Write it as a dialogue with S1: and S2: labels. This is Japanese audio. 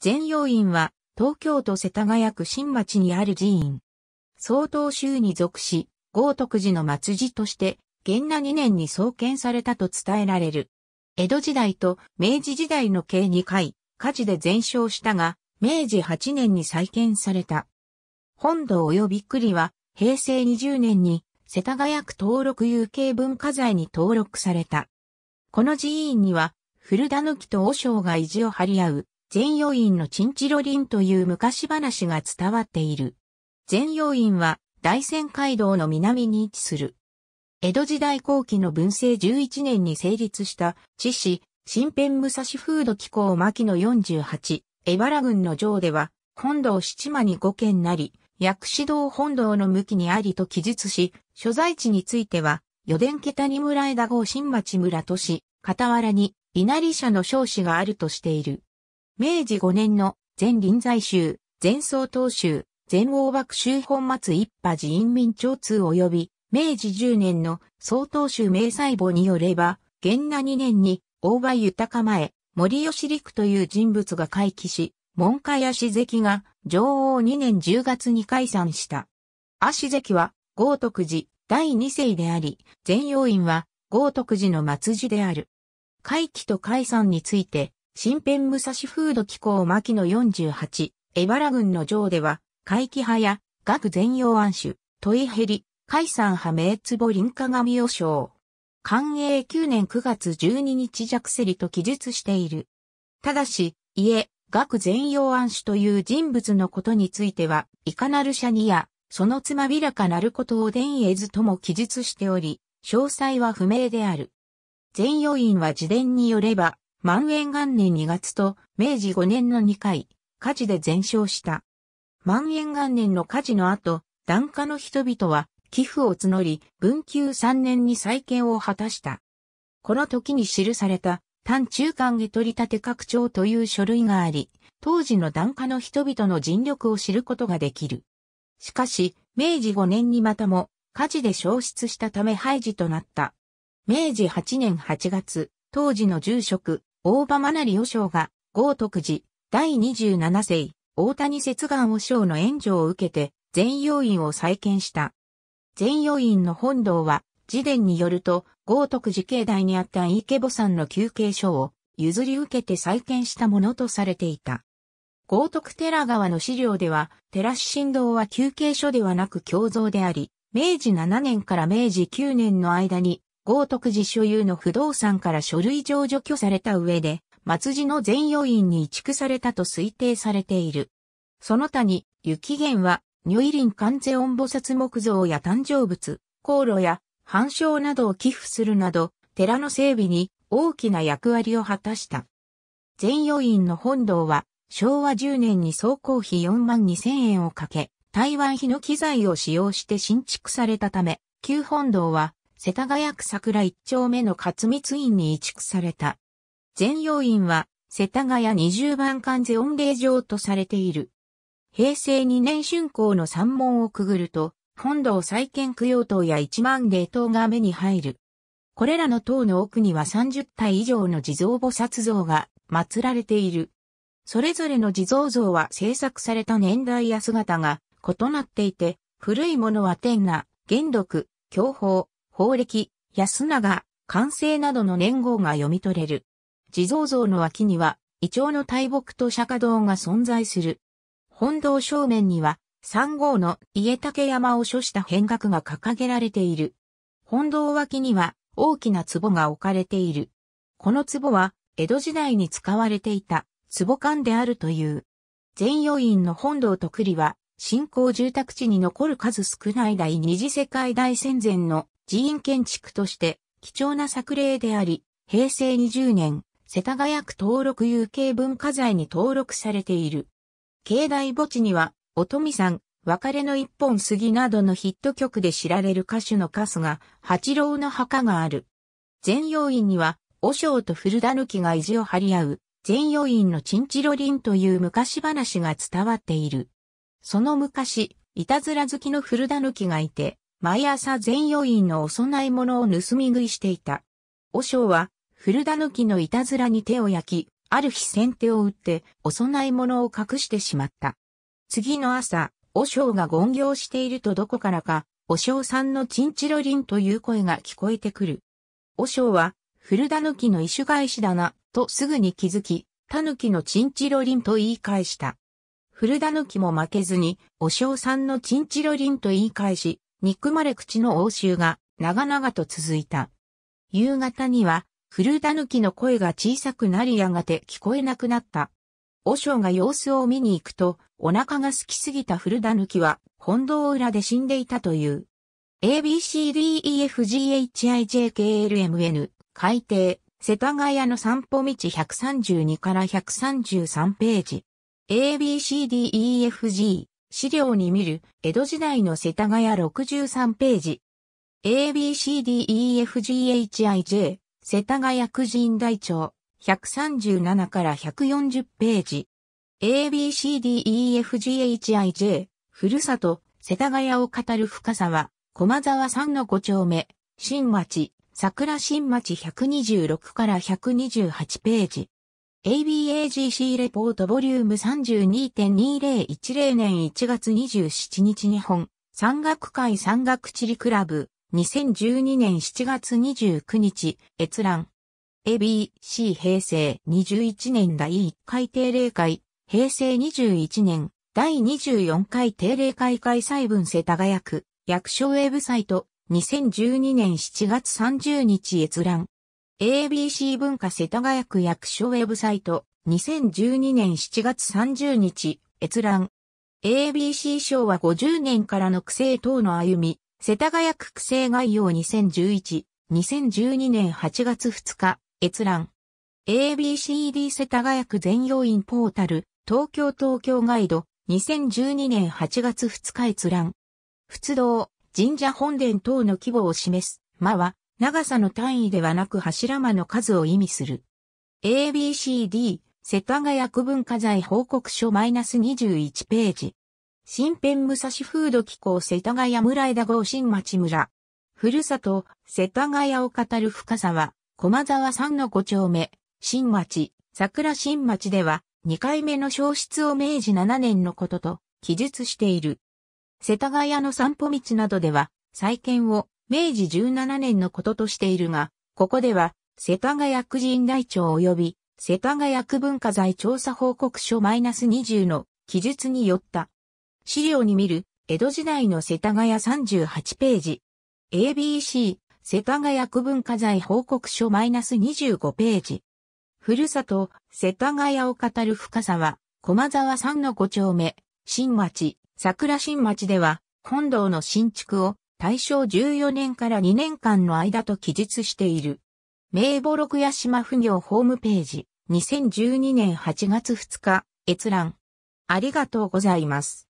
S1: 全要院は、東京都世田谷区新町にある寺院。総統州に属し、豪徳寺の末寺として、元那2年に創建されたと伝えられる。江戸時代と明治時代の計2回、火事で全焼したが、明治8年に再建された。本堂及び栗は、平成20年に、世田谷区登録有形文化財に登録された。この寺院には、古田きと和尚が意地を張り合う、全要院のチンチロリンという昔話が伝わっている。全要院は大仙街道の南に位置する。江戸時代後期の文政11年に成立した、知事、新編武蔵風土紀行牧野48、江原郡の城では、本堂七間に五軒なり、薬師堂本堂の向きにありと記述し、所在地については、四殿家谷村枝郷新町村都市、傍らに稲荷社の彰子があるとしている。明治5年の全臨済州、全総統州、全王幕州本末一派寺院民長通及び、明治10年の総統州明細簿によれば、元那2年に大場豊前、森吉陸という人物が回帰し、門下や志関が上王2年10月に解散した。足関は豪徳寺第2世であり、全要員は豪徳寺の末寺である。回帰と解散について、新編武蔵風土機構牧野48、エバラ軍の城では、海気派や、学全洋安種、トイヘリ、海山派名壺林鏡を称。寛永9年9月12日弱セリと記述している。ただし、家、学全洋安種という人物のことについては、いかなる者にや、そのつまびらかなることを伝えずとも記述しており、詳細は不明である。全要院は自伝によれば、万延元年2月と明治5年の2回、火事で全焼した。万延元年の火事の後、檀家の人々は寄付を募り、文久3年に再建を果たした。この時に記された、単中間下取り立て拡張という書類があり、当時の檀家の人々の尽力を知ることができる。しかし、明治5年にまたも、火事で消失したため廃寺となった。明治8年8月、当時の住職、大場真成和尚が、豪徳寺、第27世、大谷雪岩和尚の援助を受けて、全要院を再建した。全要院の本堂は、自伝によると、豪徳寺境内にあった池母んの休憩所を、譲り受けて再建したものとされていた。豪徳寺川の資料では、寺市神道は休憩所ではなく共造であり、明治7年から明治9年の間に豪徳寺所有の不動産から書類上除去された上で、松寺の全要員に移築されたと推定されている。その他に、雪原は、如意林関税音菩薩木像や誕生物、航路や、繁証などを寄付するなど、寺の整備に大きな役割を果たした。全要員の本堂は、昭和10年に総工費4万2000円をかけ、台湾費の機材を使用して新築されたため、旧本堂は世田谷区桜一丁目の勝光院に移築された。全要院は、世田谷二十番関税恩礼場とされている。平成2年春光の三門をくぐると、本堂再建供養塔や一万芸塔が目に入る。これらの塔の奥には30体以上の地蔵菩薩像が祀られている。それぞれの地蔵像は制作された年代や姿が異なっていて、古いものは天那、玄禄、享保、法暦、安永、完成などの年号が読み取れる。地蔵像の脇には、イチョウの大木と釈迦堂が存在する。本堂正面には、三号の家竹山を所した変額が掲げられている。本堂脇には、大きな壺が置かれている。この壺は、江戸時代に使われていた、壺館であるという。全要院の本堂と栗は、新興住宅地に残る数少ない第二次世界大戦前の寺院建築として貴重な作例であり、平成20年、世田谷区登録有形文化財に登録されている。境内墓地には、とみさん、別れの一本杉などのヒット曲で知られる歌手のカスが、八郎の墓がある。全要員には、和尚と古田抜きが意地を張り合う、全要員のチンチロリンという昔話が伝わっている。その昔、いたずら好きの古田抜きがいて、毎朝全余韻のお供え物を盗み食いしていた。和尚は、古田抜きのいたずらに手を焼き、ある日先手を打って、お供え物を隠してしまった。次の朝、和尚が言行しているとどこからか、和尚さんのチンチロリンという声が聞こえてくる。和尚は、古田抜きの異種返しだな、とすぐに気づき、タヌキのチンチロリンと言い返した。古田抜きも負けずに、和尚さんのチンチロリンと言い返し、憎まれ口の応酬が長々と続いた。夕方には、古田抜きの声が小さくなりやがて聞こえなくなった。和尚が様子を見に行くと、お腹が空きすぎた古田抜きは、本堂裏で死んでいたという。ABCDEFGHIJKLMN、海底、世田谷の散歩道132から133ページ。ABCDEFG、資料に見る、江戸時代の世田谷63ページ。ABCDEFGHIJ、世田谷区人大町、137から140ページ。ABCDEFGHIJ、ふるさと、世田谷を語る深さは、駒沢3の5丁目、新町、桜新町126から128ページ。ABAGC レポートボリューム32.2010年1月27日日本山岳会山岳地理クラブ2012年7月29日閲覧 ABC 平成21年第1回定例会平成21年第24回定例会開催分世田谷区役所ウェブサイト2012年7月30日閲覧 ABC 文化世田谷区役所ウェブサイト、2012年7月30日、閲覧。ABC 昭和50年からの区政等の歩み、世田谷区区政概要2011、2012年8月2日、閲覧。ABCD 世田谷区全要員ポータル、東京東京ガイド、2012年8月2日閲覧。仏道、神社本殿等の規模を示す、間は、長さの単位ではなく柱間の数を意味する。ABCD、世田谷区文化財報告書 -21 ページ。新編武蔵風土機構世田谷村枝郷新町村。ふるさと、世田谷を語る深さは、駒沢3の5丁目、新町、桜新町では、2回目の消失を明治7年のことと記述している。世田谷の散歩道などでは、再建を明治17年のこととしているが、ここでは、世田谷区人大町及び、世田谷区文化財調査報告書 -20 の記述によった。資料に見る、江戸時代の世田谷38ページ。ABC、世田谷区文化財報告書 -25 ページ。ふるさと、世田谷を語る深さは、駒沢3の5丁目、新町、桜新町では、本堂の新築を大正14年から2年間の間と記述している。名簿録屋島不行ホームページ、2012年8月2日、閲覧。ありがとうございます。